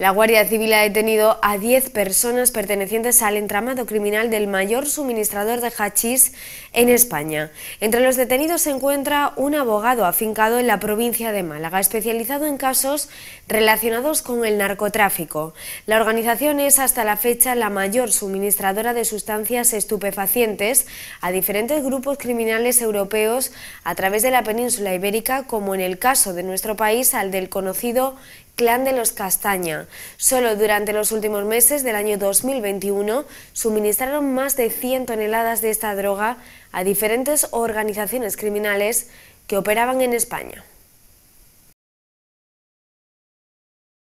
La Guardia Civil ha detenido a 10 personas pertenecientes al entramado criminal del mayor suministrador de hachís en España. Entre los detenidos se encuentra un abogado afincado en la provincia de Málaga, especializado en casos relacionados con el narcotráfico. La organización es hasta la fecha la mayor suministradora de sustancias estupefacientes a diferentes grupos criminales europeos a través de la península ibérica, como en el caso de nuestro país al del conocido clan de los Castaña. Solo durante los últimos meses del año 2021 suministraron más de 100 toneladas de esta droga a diferentes organizaciones criminales que operaban en España.